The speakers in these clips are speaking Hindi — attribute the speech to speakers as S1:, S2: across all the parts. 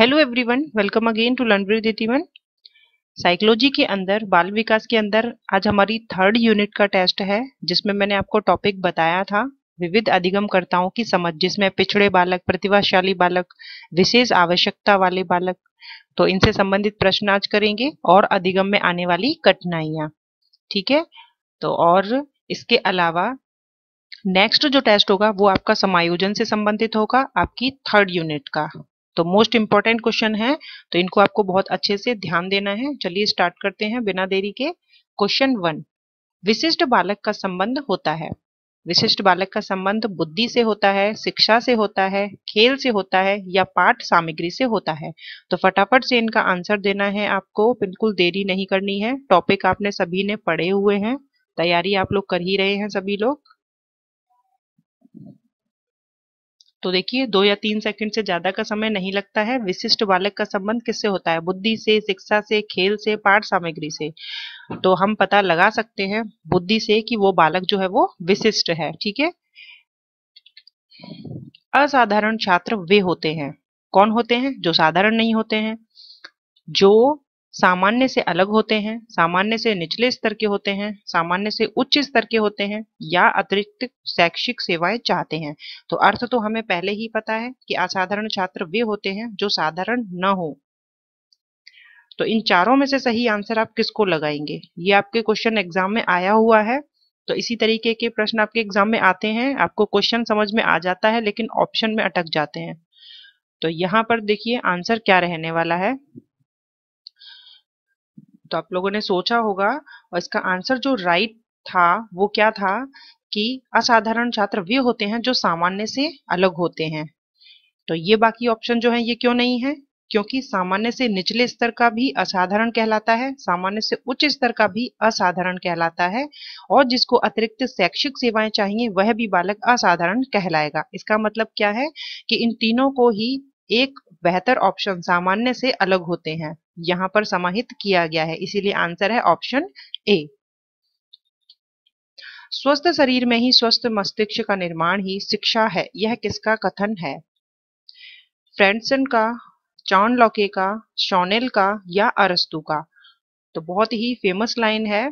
S1: hello everyone welcome again to learn with इतिवन साइकोलॉजी के अंदर बाल विकास के अंदर आज हमारी थर्ड यूनिट का टेस्ट है जिसमें मैंने आपको टॉपिक बताया था विविध अधिगमकर्ताओं की समझ जिसमें पिछड़े बालक प्रतिभाशाली बालक विशेष आवश्यकता वाले बालक तो इनसे संबंधित प्रश्न आज करेंगे और अधिगम में आने वाली कठिनाइयाँ ठीक है तो और इसके अलावा नेक्स्ट जो टेस्ट होगा वो आपका समायोजन से संबंधित होगा आपकी थर्ड यूनिट का तो मोस्ट इम्पॉर्टेंट क्वेश्चन है तो इनको आपको बहुत अच्छे से ध्यान देना है चलिए स्टार्ट करते हैं बिना देरी के क्वेश्चन वन विशिष्ट बालक का संबंध होता है विशिष्ट बालक का संबंध बुद्धि से होता है शिक्षा से होता है खेल से होता है या पाठ सामग्री से होता है तो फटाफट से इनका आंसर देना है आपको बिल्कुल देरी नहीं करनी है टॉपिक आपने सभी ने पढ़े हुए हैं तैयारी आप लोग कर ही रहे हैं सभी लोग तो देखिए दो या तीन सेकंड से ज्यादा का समय नहीं लगता है विशिष्ट बालक का संबंध किससे होता है बुद्धि से शिक्षा से खेल से पाठ सामग्री से तो हम पता लगा सकते हैं बुद्धि से कि वो बालक जो है वो विशिष्ट है ठीक है असाधारण छात्र वे होते हैं कौन होते हैं जो साधारण नहीं होते हैं जो सामान्य से अलग होते हैं सामान्य से निचले स्तर के होते हैं सामान्य से उच्च स्तर के होते हैं या अतिरिक्त शैक्षिक सेवाएं चाहते हैं तो अर्थ तो हमें पहले ही पता है कि असाधारण छात्र वे होते हैं जो साधारण न हो तो इन चारों में से सही आंसर आप किसको लगाएंगे ये आपके क्वेश्चन एग्जाम में आया हुआ है तो इसी तरीके के प्रश्न आपके एग्जाम में आते हैं आपको क्वेश्चन समझ में आ जाता है लेकिन ऑप्शन में अटक जाते हैं तो यहाँ पर देखिए आंसर क्या रहने वाला है तो आप लोगों ने सोचा होगा और इसका आंसर जो राइट था वो क्या था कि असाधारण छात्र वे होते हैं जो सामान्य से अलग होते हैं तो ये बाकी ऑप्शन जो है ये क्यों नहीं है क्योंकि सामान्य से निचले स्तर का भी असाधारण कहलाता है सामान्य से उच्च स्तर का भी असाधारण कहलाता है और जिसको अतिरिक्त शैक्षिक सेवाएं चाहिए वह भी बालक असाधारण कहलाएगा इसका मतलब क्या है कि इन तीनों को ही एक बेहतर ऑप्शन सामान्य से अलग होते हैं यहां पर समाहित किया गया है इसीलिए आंसर है ऑप्शन ए स्वस्थ शरीर में ही स्वस्थ मस्तिष्क का निर्माण ही शिक्षा है यह किसका कथन है फ्रेंडसन का चौन लॉके का शोनेल का या अरस्तु का तो बहुत ही फेमस लाइन है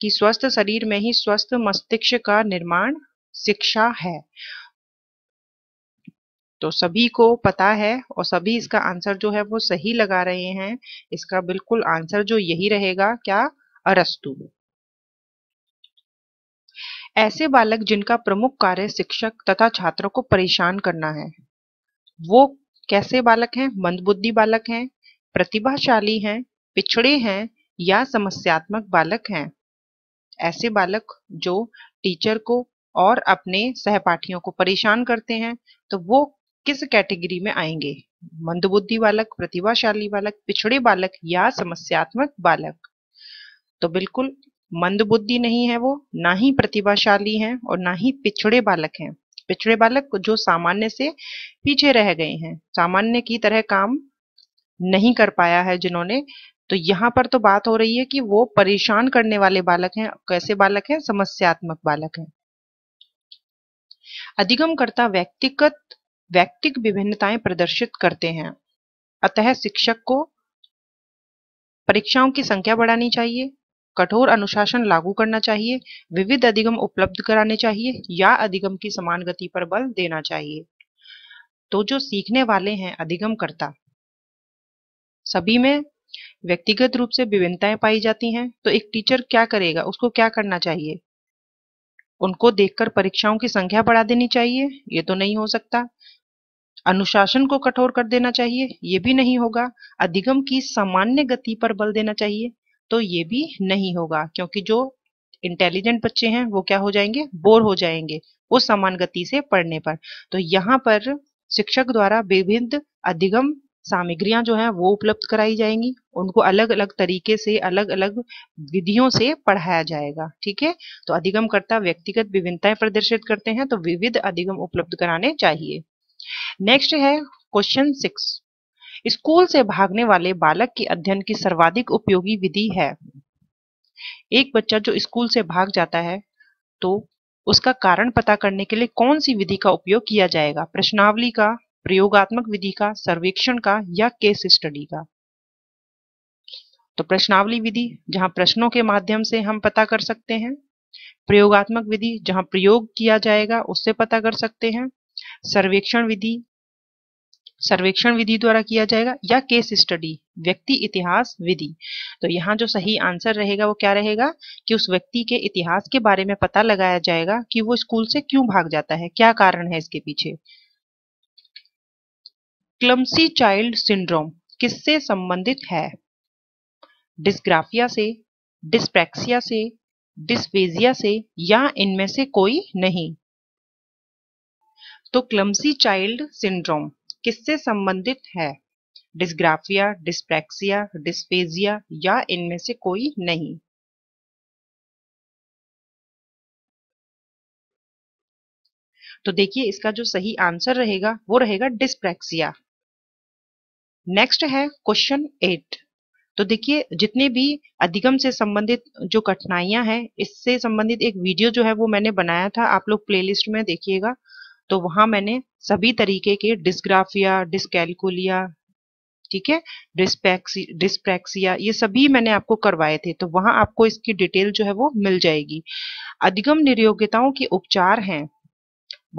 S1: कि स्वस्थ शरीर में ही स्वस्थ मस्तिष्क का निर्माण शिक्षा है तो सभी को पता है और सभी इसका आंसर जो है वो सही लगा रहे हैं इसका बिल्कुल आंसर जो यही रहेगा क्या अरस्तु ऐसे बालक जिनका प्रमुख कार्य शिक्षक तथा छात्रों को परेशान करना है वो कैसे बालक हैं मंदबुद्धि बालक हैं प्रतिभाशाली हैं पिछड़े हैं या समस्यात्मक बालक हैं ऐसे बालक जो टीचर को और अपने सहपाठियों को परेशान करते हैं तो वो किस कैटेगरी में आएंगे मंदबुद्धि बालक प्रतिभाशाली बालक पिछड़े बालक या समस्यात्मक बालक तो बिल्कुल मंदबुद्धि नहीं है वो ना ही प्रतिभाशाली हैं और ना ही पिछड़े बालक हैं पिछड़े बालक जो सामान्य से पीछे रह गए हैं सामान्य की तरह काम नहीं कर पाया है जिन्होंने तो यहाँ पर तो बात हो रही है कि वो परेशान करने वाले बालक हैं कैसे बालक हैं समस्यात्मक बालक हैं अधिगम करता व्यक्तिगत व्यक्तिक विभिन्नताएं प्रदर्शित करते हैं अतः शिक्षक को परीक्षाओं की संख्या बढ़ानी चाहिए कठोर अनुशासन लागू करना चाहिए विविध अधिगम उपलब्ध कराने चाहिए या अधिगम की समान गति पर बल देना चाहिए तो जो सीखने वाले हैं अधिगम करता सभी में व्यक्तिगत रूप से विभिन्नताएं पाई जाती हैं तो एक टीचर क्या करेगा उसको क्या करना चाहिए उनको देखकर परीक्षाओं की संख्या बढ़ा देनी चाहिए ये तो नहीं हो सकता अनुशासन को कठोर कर देना चाहिए ये भी नहीं होगा अधिगम की सामान्य गति पर बल देना चाहिए तो ये भी नहीं होगा क्योंकि जो इंटेलिजेंट बच्चे हैं वो क्या हो जाएंगे बोर हो जाएंगे उस समान गति से पढ़ने पर तो यहाँ पर शिक्षक द्वारा विभिन्न अधिगम सामग्रियां जो हैं वो उपलब्ध कराई जाएंगी उनको अलग अलग तरीके से अलग अलग विधियों से पढ़ाया जाएगा ठीक है तो अधिगम करता व्यक्तिगत विभिन्नताएं प्रदर्शित करते हैं तो विविध अधिगम उपलब्ध कराने चाहिए नेक्स्ट है क्वेश्चन सिक्स स्कूल से भागने वाले बालक के अध्ययन की सर्वाधिक उपयोगी विधि है एक बच्चा जो स्कूल से भाग जाता है तो उसका कारण पता करने के लिए कौन सी विधि का उपयोग किया जाएगा प्रश्नावली का प्रयोगात्मक विधि का सर्वेक्षण का या केस स्टडी का तो प्रश्नावली विधि जहां प्रश्नों के माध्यम से हम पता कर सकते हैं प्रयोगात्मक विधि जहां प्रयोग किया जाएगा उससे पता कर सकते हैं सर्वेक्षण विधि सर्वेक्षण विधि द्वारा किया जाएगा या केस स्टडी व्यक्ति इतिहास विधि तो यहाँ जो सही आंसर रहेगा वो क्या रहेगा कि उस व्यक्ति के इतिहास के बारे में पता लगाया जाएगा कि वो स्कूल से क्यों भाग जाता है क्या कारण है इसके पीछे क्लमसी चाइल्ड सिंड्रोम किससे संबंधित है डिस्ग्राफिया से डिस्प्रैक्सिया से डिस्पेजिया से या इनमें से कोई नहीं तो क्लम्सी चाइल्ड सिंड्रोम किससे संबंधित है डिस्ग्राफिया डिस्प्रैक्सिया डिस्पेजिया या इनमें से कोई नहीं तो देखिए इसका जो सही आंसर रहेगा वो रहेगा डिस्प्रैक्सिया नेक्स्ट है क्वेश्चन एट तो देखिए जितने भी अधिगम से संबंधित जो कठिनाइयां हैं इससे संबंधित एक वीडियो जो है वो मैंने बनाया था आप लोग प्लेलिस्ट में देखिएगा तो वहां मैंने सभी तरीके के डिस्ग्राफिया डिस्कैलकुलिया ठीक है डिस्पैक्सी डिस्प्रैक्सिया ये सभी मैंने आपको करवाए थे तो वहां आपको इसकी डिटेल जो है वो मिल जाएगी अधिगम निर्योग्यताओं के उपचार हैं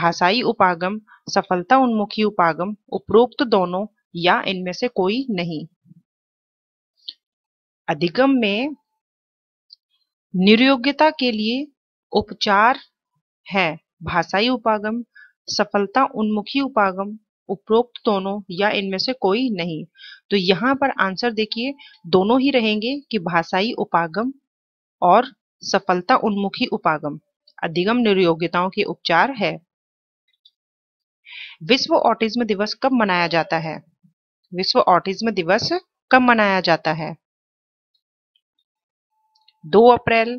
S1: भाषाई उपागम सफलता उन्मुखी उपागम उपरोक्त दोनों या इनमें से कोई नहीं अधिगम में निर्योग्यता के लिए उपचार है भाषाई उपागम सफलता उन्मुखी उपागम उपरोक्त दोनों या इनमें से कोई नहीं तो यहाँ पर आंसर देखिए दोनों ही रहेंगे कि भाषाई उपागम और सफलता उन्मुखी उपागम अधिगम निर्योग्यताओं के उपचार है विश्व ऑटिज्म दिवस कब मनाया जाता है विश्व ऑटिज्म दिवस कब मनाया जाता है दो अप्रैल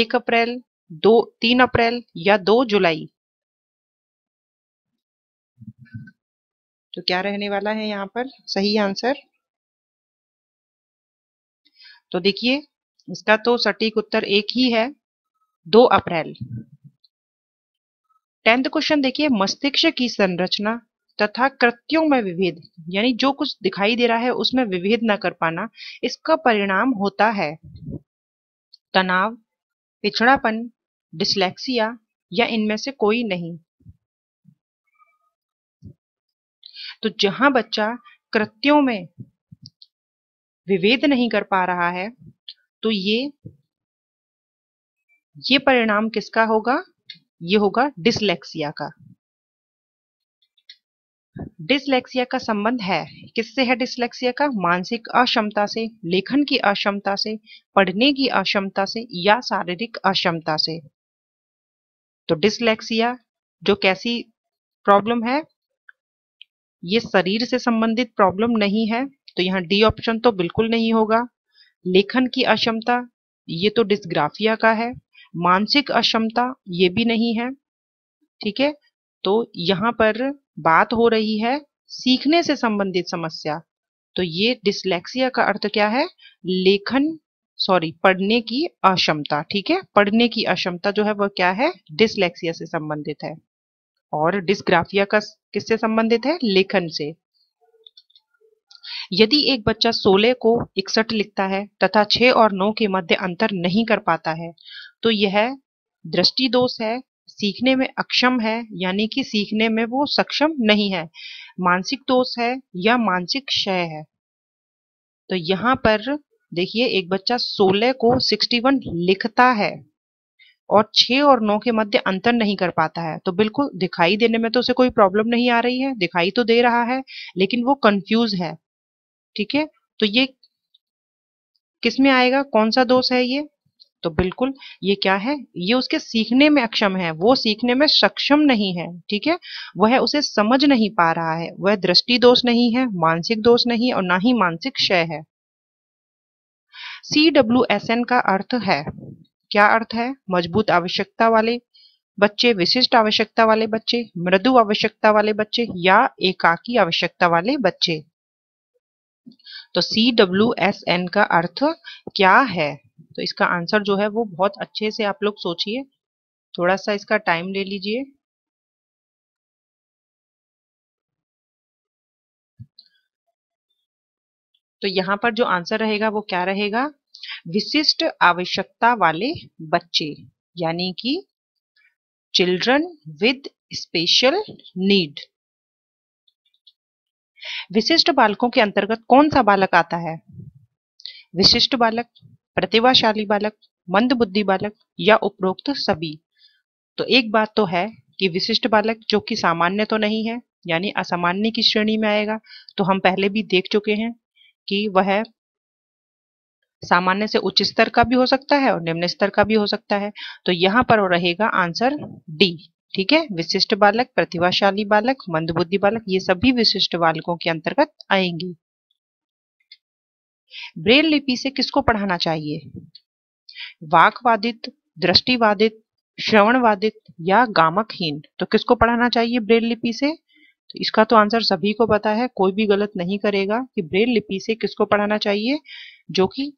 S1: एक अप्रैल दो तीन अप्रैल या दो जुलाई तो क्या रहने वाला है यहाँ पर सही आंसर तो देखिए इसका तो सटीक उत्तर एक ही है दो अप्रैल टेंथ क्वेश्चन देखिए मस्तिष्क की संरचना तथा कृत्यों में विभेद यानी जो कुछ दिखाई दे रहा है उसमें विभेद न कर पाना इसका परिणाम होता है तनाव पिछड़ापन डिस्लेक्सिया या इनमें से कोई नहीं तो जहां बच्चा कृत्यों में विभेद नहीं कर पा रहा है तो ये ये परिणाम किसका होगा ये होगा डिसलेक्सिया का डिसलेक्सिया का संबंध है किससे है डिसलेक्सिया का मानसिक अक्षमता से लेखन की अक्षमता से पढ़ने की अक्षमता से या शारीरिक अक्षमता से तो डिसलेक्सिया जो कैसी प्रॉब्लम है ये शरीर से संबंधित प्रॉब्लम नहीं है तो यहाँ डी ऑप्शन तो बिल्कुल नहीं होगा लेखन की अक्षमता ये तो डिस्ग्राफिया का है मानसिक अक्षमता ये भी नहीं है ठीक है तो यहाँ पर बात हो रही है सीखने से संबंधित समस्या तो ये डिसलेक्सिया का अर्थ क्या है लेखन सॉरी पढ़ने की अक्षमता ठीक है पढ़ने की अक्षमता जो है वह क्या है डिसलेक्सिया से संबंधित है और डिस्ग्राफिया का किससे संबंधित है लेखन से यदि एक बच्चा 16 को इकसठ लिखता है तथा 6 और 9 के मध्य अंतर नहीं कर पाता है तो यह दृष्टि दोष है सीखने में अक्षम है यानी कि सीखने में वो सक्षम नहीं है मानसिक दोष है या मानसिक क्षय है तो यहाँ पर देखिए एक बच्चा 16 को 61 लिखता है और छह और नौ के मध्य अंतर नहीं कर पाता है तो बिल्कुल दिखाई देने में तो उसे कोई प्रॉब्लम नहीं आ रही है दिखाई तो दे रहा है लेकिन वो कंफ्यूज है ठीक है तो ये किस में आएगा कौन सा दोष है ये तो बिल्कुल ये क्या है ये उसके सीखने में अक्षम है वो सीखने में सक्षम नहीं है ठीक है वह उसे समझ नहीं पा रहा है वह दृष्टि दोष नहीं है मानसिक दोष नहीं और ना ही मानसिक क्षय है सी डब्ल्यू एस एन का अर्थ है क्या अर्थ है मजबूत आवश्यकता वाले बच्चे विशिष्ट आवश्यकता वाले बच्चे मृदु आवश्यकता वाले बच्चे या एकाकी आवश्यकता वाले बच्चे तो सी डब्ल्यू एस एन का अर्थ क्या है तो इसका आंसर जो है वो बहुत अच्छे से आप लोग सोचिए थोड़ा सा इसका टाइम ले लीजिए तो यहां पर जो आंसर रहेगा वो क्या रहेगा विशिष्ट आवश्यकता वाले बच्चे यानी कि चिल्ड्रन विद स्पेशल नीड विशिष्ट बालकों के अंतर्गत कौन सा बालक आता है विशिष्ट बालक प्रतिभाशाली बालक मंद बुद्धि बालक या उपरोक्त सभी तो एक बात तो है कि विशिष्ट बालक जो कि सामान्य तो नहीं है यानी असामान्य की श्रेणी में आएगा तो हम पहले भी देख चुके हैं कि वह सामान्य से उच्च स्तर का भी हो सकता है और निम्न स्तर का भी हो सकता है तो यहाँ पर रहेगा आंसर डी ठीक है विशिष्ट बालक प्रतिभाशाली बालक मंदबुद्धि बालक ये सभी विशिष्ट बालकों के अंतर्गत आएंगे ब्रेल लिपि से किसको पढ़ाना चाहिए वाकवादित दृष्टिवादित श्रवणवादित या गामकहीन तो किसको पढ़ाना चाहिए ब्रेल लिपि से तो इसका तो आंसर सभी को पता है कोई भी गलत नहीं करेगा कि ब्रेल लिपि से किसको पढ़ाना चाहिए जो कि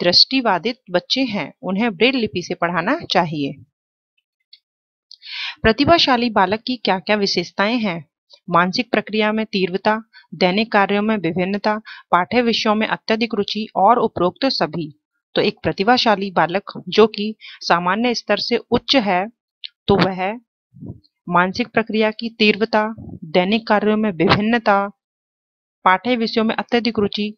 S1: दृष्टिबाधित बच्चे हैं उन्हें ब्रेल लिपि से पढ़ाना चाहिए प्रतिभाशाली बालक की क्या क्या विशेषताएं हैं मानसिक प्रक्रिया में तीव्रता दैनिक कार्यों में विभिन्नता पाठ्य विषयों में अत्यधिक रुचि और उपरोक्त सभी तो एक प्रतिभाशाली बालक जो कि सामान्य स्तर से उच्च है तो वह मानसिक प्रक्रिया की तीव्रता दैनिक कार्यों में विभिन्नता पाठ्य विषयों में अत्यधिक रुचि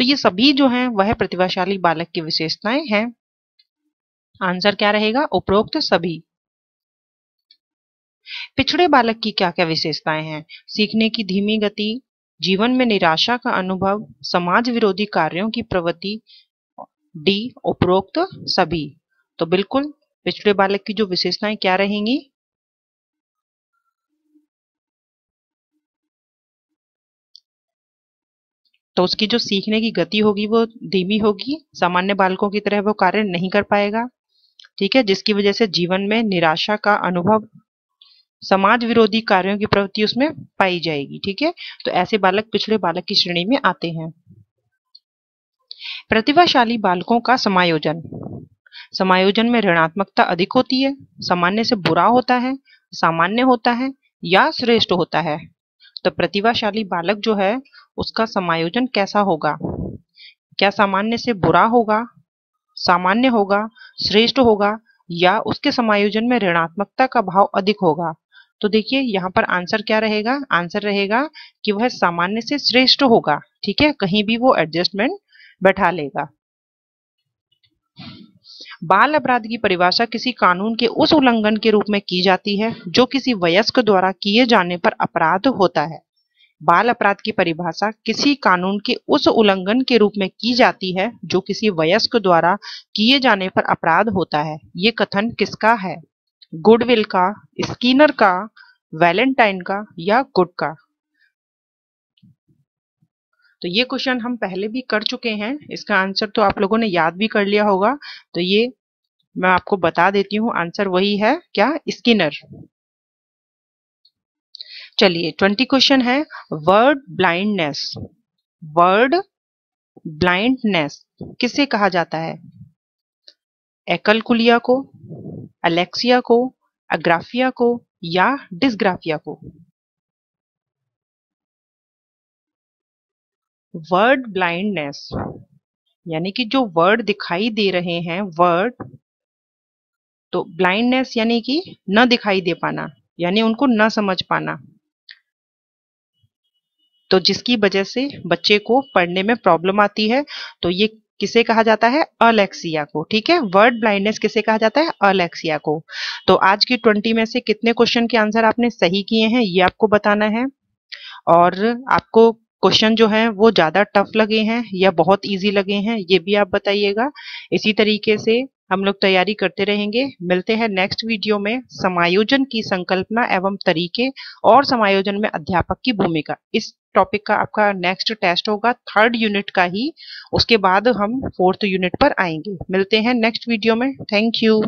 S1: तो ये सभी जो हैं वह प्रतिभाशाली बालक की विशेषताएं हैं आंसर क्या रहेगा उपरोक्त सभी पिछड़े बालक की क्या क्या विशेषताएं हैं सीखने की धीमी गति जीवन में निराशा का अनुभव समाज विरोधी कार्यों की प्रवृत्ति डी उपरोक्त सभी तो बिल्कुल पिछड़े बालक की जो विशेषताएं क्या रहेंगी तो उसकी जो सीखने की गति होगी वो धीमी होगी सामान्य बालकों की तरह वो कार्य नहीं कर पाएगा ठीक है जिसकी वजह से जीवन में निराशा का अनुभव समाज विरोधी कार्यों की प्रवृत्ति उसमें पाई जाएगी ठीक है तो ऐसे बालक पिछले बालक की श्रेणी में आते हैं प्रतिभाशाली बालकों का समायोजन समायोजन में ऋणात्मकता अधिक होती है सामान्य से बुरा होता है सामान्य होता है या श्रेष्ठ होता है तो प्रतिभाशाली बालक जो है उसका समायोजन कैसा होगा क्या सामान्य से बुरा होगा सामान्य होगा श्रेष्ठ होगा या उसके समायोजन में ऋणात्मकता का भाव अधिक होगा तो देखिए यहाँ पर आंसर क्या रहेगा आंसर रहेगा कि वह सामान्य से श्रेष्ठ होगा ठीक है कहीं भी वो एडजस्टमेंट बैठा लेगा बाल अपराध की परिभाषा किसी कानून के उस उल्लंघन के रूप में की जाती है जो किसी वयस्क द्वारा किए जाने पर अपराध होता है बाल अपराध की परिभाषा किसी कानून के उस उल्लंघन के रूप में की जाती है जो किसी वयस्क द्वारा किए जाने पर अपराध होता है ये कथन किसका है गुडविल का स्कीनर का वैलेंटाइन का या गुड का तो ये क्वेश्चन हम पहले भी कर चुके हैं इसका आंसर तो आप लोगों ने याद भी कर लिया होगा तो ये मैं आपको बता देती हूँ आंसर वही है क्या स्किनर चलिए ट्वेंटी क्वेश्चन है वर्ड ब्लाइंडनेस वर्ड ब्लाइंडनेस किसे कहा जाता है एकलकुलिया को अलेक्सिया को अग्राफिया को या डिस्ग्राफिया को वर्ड ब्लाइंडनेस यानी कि जो वर्ड दिखाई दे रहे हैं वर्ड तो ब्लाइंडनेस यानी कि न दिखाई दे पाना यानी उनको न समझ पाना तो जिसकी वजह से बच्चे को पढ़ने में प्रॉब्लम आती है तो ये किसे कहा जाता है अलेक्सिया को ठीक है वर्ड ब्लाइंडनेस किसे कहा जाता है अलेक्सिया को तो आज की ट्वेंटी में से कितने क्वेश्चन के आंसर आपने सही किए हैं ये आपको बताना है और आपको क्वेश्चन जो है वो ज़्यादा टफ लगे हैं या बहुत इजी लगे हैं ये भी आप बताइएगा इसी तरीके से हम लोग तैयारी करते रहेंगे मिलते हैं नेक्स्ट वीडियो में समायोजन की संकल्पना एवं तरीके और समायोजन में अध्यापक की भूमिका इस टॉपिक का आपका नेक्स्ट टेस्ट होगा थर्ड यूनिट का ही उसके बाद हम फोर्थ यूनिट पर आएंगे मिलते हैं नेक्स्ट वीडियो में थैंक यू